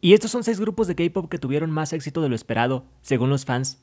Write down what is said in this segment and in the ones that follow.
Y estos son seis grupos de K-pop que tuvieron más éxito de lo esperado, según los fans.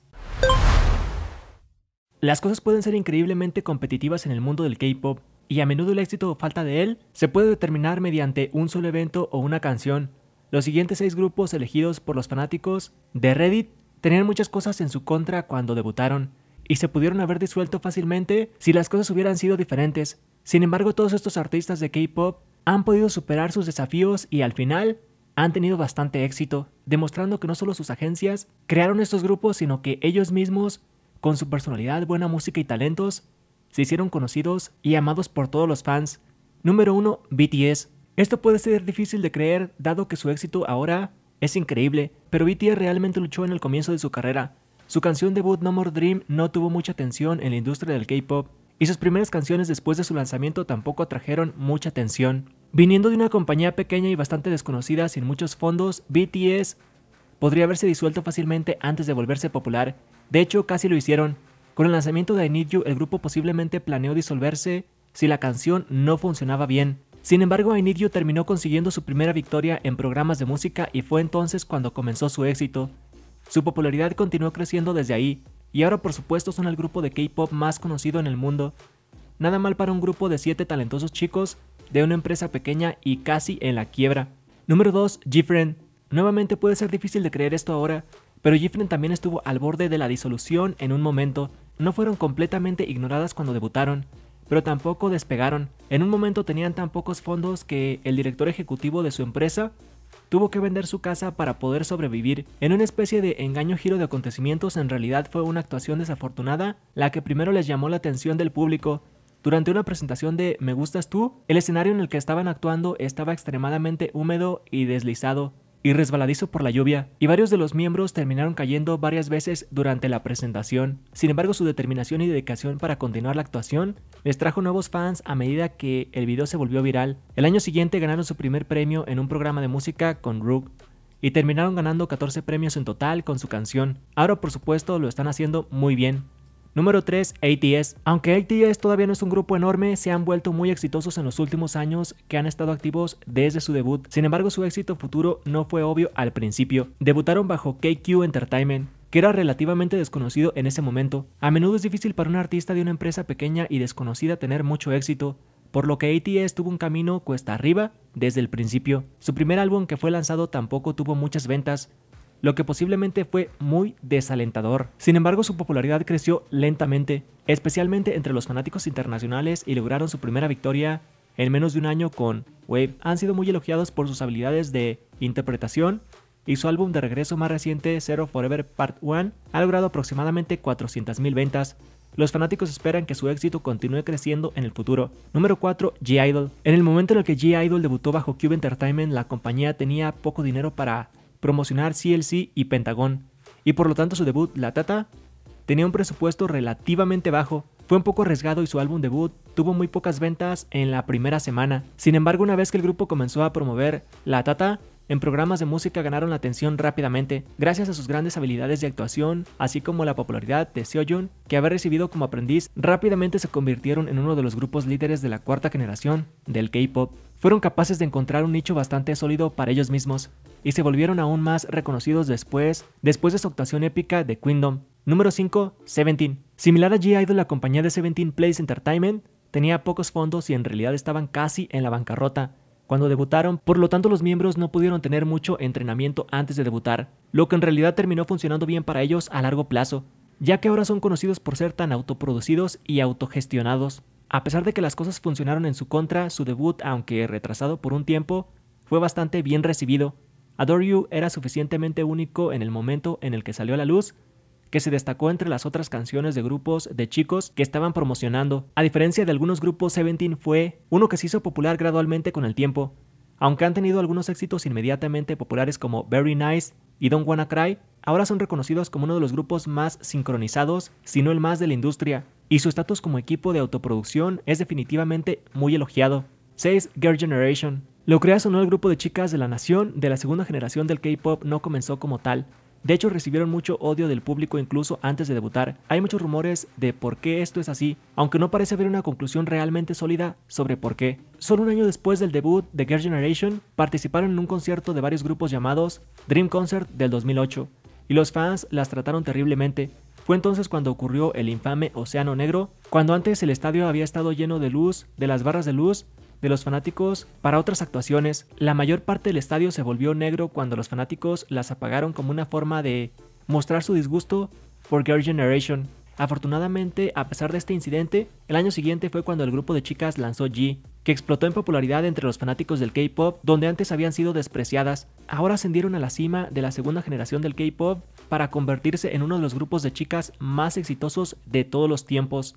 Las cosas pueden ser increíblemente competitivas en el mundo del K-pop, y a menudo el éxito o falta de él se puede determinar mediante un solo evento o una canción. Los siguientes seis grupos elegidos por los fanáticos de Reddit tenían muchas cosas en su contra cuando debutaron, y se pudieron haber disuelto fácilmente si las cosas hubieran sido diferentes. Sin embargo, todos estos artistas de K-pop han podido superar sus desafíos y al final han tenido bastante éxito, demostrando que no solo sus agencias crearon estos grupos, sino que ellos mismos, con su personalidad, buena música y talentos, se hicieron conocidos y amados por todos los fans. Número 1. BTS. Esto puede ser difícil de creer, dado que su éxito ahora es increíble, pero BTS realmente luchó en el comienzo de su carrera. Su canción debut No More Dream no tuvo mucha atención en la industria del K-pop, y sus primeras canciones después de su lanzamiento tampoco atrajeron mucha atención. Viniendo de una compañía pequeña y bastante desconocida sin muchos fondos, BTS podría haberse disuelto fácilmente antes de volverse popular. De hecho, casi lo hicieron. Con el lanzamiento de I Need You, el grupo posiblemente planeó disolverse si la canción no funcionaba bien. Sin embargo, I Need You terminó consiguiendo su primera victoria en programas de música y fue entonces cuando comenzó su éxito. Su popularidad continuó creciendo desde ahí, y ahora por supuesto son el grupo de K-pop más conocido en el mundo. Nada mal para un grupo de 7 talentosos chicos de una empresa pequeña y casi en la quiebra. Número 2, GFRIEND. Nuevamente puede ser difícil de creer esto ahora, pero GFRIEND también estuvo al borde de la disolución en un momento. No fueron completamente ignoradas cuando debutaron, pero tampoco despegaron. En un momento tenían tan pocos fondos que el director ejecutivo de su empresa tuvo que vender su casa para poder sobrevivir. En una especie de engaño giro de acontecimientos, en realidad fue una actuación desafortunada la que primero les llamó la atención del público. Durante una presentación de Me gustas tú, el escenario en el que estaban actuando estaba extremadamente húmedo y deslizado, y resbaladizo por la lluvia, y varios de los miembros terminaron cayendo varias veces durante la presentación. Sin embargo, su determinación y dedicación para continuar la actuación les trajo nuevos fans a medida que el video se volvió viral. El año siguiente ganaron su primer premio en un programa de música con Rook y terminaron ganando 14 premios en total con su canción. Ahora por supuesto lo están haciendo muy bien. Número 3, ATS. Aunque ATS todavía no es un grupo enorme, se han vuelto muy exitosos en los últimos años que han estado activos desde su debut. Sin embargo, su éxito futuro no fue obvio al principio. Debutaron bajo KQ Entertainment, que era relativamente desconocido en ese momento. A menudo es difícil para un artista de una empresa pequeña y desconocida tener mucho éxito, por lo que ATS tuvo un camino cuesta arriba desde el principio. Su primer álbum que fue lanzado tampoco tuvo muchas ventas, lo que posiblemente fue muy desalentador. Sin embargo, su popularidad creció lentamente, especialmente entre los fanáticos internacionales y lograron su primera victoria en menos de un año con Wave. Han sido muy elogiados por sus habilidades de interpretación y su álbum de regreso más reciente, Zero Forever Part 1, ha logrado aproximadamente 400.000 ventas. Los fanáticos esperan que su éxito continúe creciendo en el futuro. Número 4. G-Idol. En el momento en el que G-Idol debutó bajo Cube Entertainment, la compañía tenía poco dinero para promocionar CLC y Pentagón, y por lo tanto su debut, La Tata, tenía un presupuesto relativamente bajo, fue un poco arriesgado y su álbum debut tuvo muy pocas ventas en la primera semana. Sin embargo, una vez que el grupo comenzó a promover La Tata, en programas de música ganaron la atención rápidamente, gracias a sus grandes habilidades de actuación, así como la popularidad de Seo Seoyun, que haber recibido como aprendiz, rápidamente se convirtieron en uno de los grupos líderes de la cuarta generación del K-pop fueron capaces de encontrar un nicho bastante sólido para ellos mismos y se volvieron aún más reconocidos después, después de su actuación épica de Kingdom. Número 5, Seventeen. Similar a G-Idol, la compañía de Seventeen Place Entertainment tenía pocos fondos y en realidad estaban casi en la bancarrota cuando debutaron, por lo tanto los miembros no pudieron tener mucho entrenamiento antes de debutar, lo que en realidad terminó funcionando bien para ellos a largo plazo, ya que ahora son conocidos por ser tan autoproducidos y autogestionados. A pesar de que las cosas funcionaron en su contra, su debut, aunque retrasado por un tiempo, fue bastante bien recibido. Adore You era suficientemente único en el momento en el que salió a la luz que se destacó entre las otras canciones de grupos de chicos que estaban promocionando. A diferencia de algunos grupos, Seventeen fue uno que se hizo popular gradualmente con el tiempo. Aunque han tenido algunos éxitos inmediatamente populares como Very Nice y Don't Wanna Cry, ahora son reconocidos como uno de los grupos más sincronizados, si no el más de la industria y su estatus como equipo de autoproducción es definitivamente muy elogiado. 6. Girl Generation. Lo creas o no, el grupo de chicas de la nación de la segunda generación del K-pop no comenzó como tal. De hecho, recibieron mucho odio del público incluso antes de debutar. Hay muchos rumores de por qué esto es así, aunque no parece haber una conclusión realmente sólida sobre por qué. Solo un año después del debut de Girl Generation, participaron en un concierto de varios grupos llamados Dream Concert del 2008, y los fans las trataron terriblemente. Fue entonces cuando ocurrió el infame Océano Negro, cuando antes el estadio había estado lleno de luz, de las barras de luz, de los fanáticos para otras actuaciones. La mayor parte del estadio se volvió negro cuando los fanáticos las apagaron como una forma de mostrar su disgusto por Girl Generation, Afortunadamente, a pesar de este incidente, el año siguiente fue cuando el grupo de chicas lanzó G, que explotó en popularidad entre los fanáticos del K-pop, donde antes habían sido despreciadas, ahora ascendieron a la cima de la segunda generación del K-pop para convertirse en uno de los grupos de chicas más exitosos de todos los tiempos.